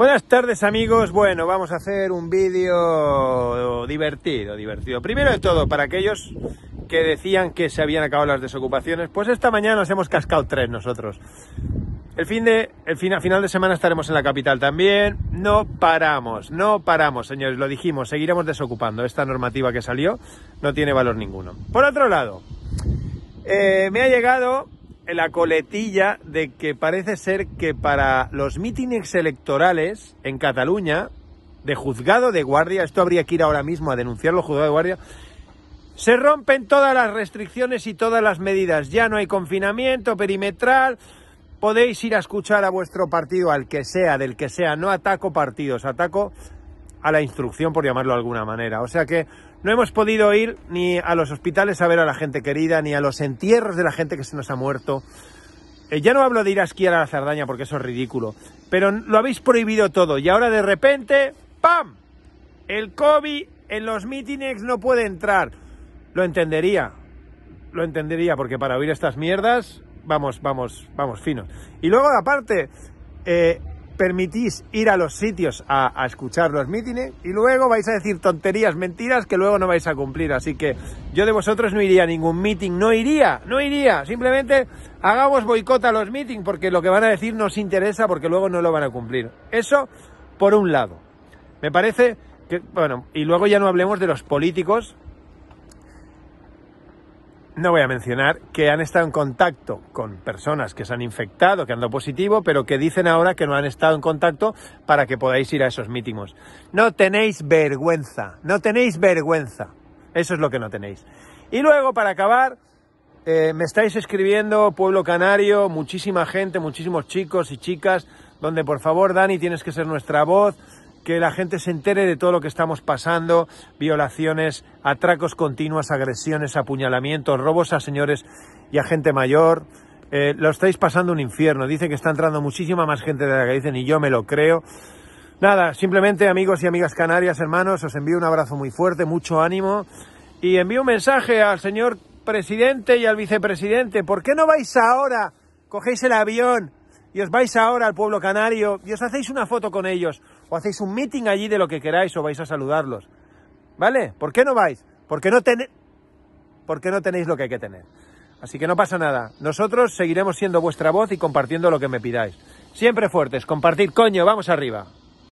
Buenas tardes amigos, bueno, vamos a hacer un vídeo divertido, divertido. Primero de todo, para aquellos que decían que se habían acabado las desocupaciones, pues esta mañana nos hemos cascado tres nosotros. El fin de, el fin, final de semana estaremos en la capital también. No paramos, no paramos, señores, lo dijimos, seguiremos desocupando. Esta normativa que salió no tiene valor ninguno. Por otro lado, eh, me ha llegado la coletilla de que parece ser que para los mítines electorales en Cataluña, de juzgado de guardia, esto habría que ir ahora mismo a denunciarlo, juzgado de guardia, se rompen todas las restricciones y todas las medidas. Ya no hay confinamiento perimetral. Podéis ir a escuchar a vuestro partido, al que sea, del que sea. No ataco partidos, ataco a la instrucción, por llamarlo de alguna manera. O sea que no hemos podido ir ni a los hospitales a ver a la gente querida, ni a los entierros de la gente que se nos ha muerto. Eh, ya no hablo de ir a esquiar a la Cerdaña porque eso es ridículo, pero lo habéis prohibido todo y ahora de repente, ¡pam! El COVID en los mítines no puede entrar. Lo entendería, lo entendería porque para oír estas mierdas, vamos, vamos, vamos fino. Y luego aparte, eh, permitís ir a los sitios a, escuchar los mítines y luego vais a decir tonterías, mentiras que luego no vais a cumplir. Así que yo de vosotros no iría a ningún meeting, no iría, no iría. Simplemente hagamos boicot a los meetings porque lo que van a decir nos interesa porque luego no lo van a cumplir. Eso por un lado. Me parece que, bueno, y luego ya no hablemos de los políticos no voy a mencionar, que han estado en contacto con personas que se han infectado, que han dado positivo, pero que dicen ahora que no han estado en contacto para que podáis ir a esos mítimos. No tenéis vergüenza, no tenéis vergüenza. Eso es lo que no tenéis. Y luego, para acabar, eh, me estáis escribiendo, Pueblo Canario, muchísima gente, muchísimos chicos y chicas, donde por favor, Dani, tienes que ser nuestra voz que la gente se entere de todo lo que estamos pasando, violaciones, atracos continuas, agresiones, apuñalamientos, robos a señores y a gente mayor. Eh, lo estáis pasando un infierno. Dicen que está entrando muchísima más gente de la que dicen y yo me lo creo. Nada, simplemente amigos y amigas canarias, hermanos, os envío un abrazo muy fuerte, mucho ánimo y envío un mensaje al señor presidente y al vicepresidente. ¿Por qué no vais ahora? Cogéis el avión, y os vais ahora al pueblo canario y os hacéis una foto con ellos o hacéis un meeting allí de lo que queráis o vais a saludarlos. ¿Vale? ¿Por qué no vais? Porque no, Porque no tenéis lo que hay que tener. Así que no pasa nada. Nosotros seguiremos siendo vuestra voz y compartiendo lo que me pidáis. Siempre fuertes, compartir, coño, vamos arriba.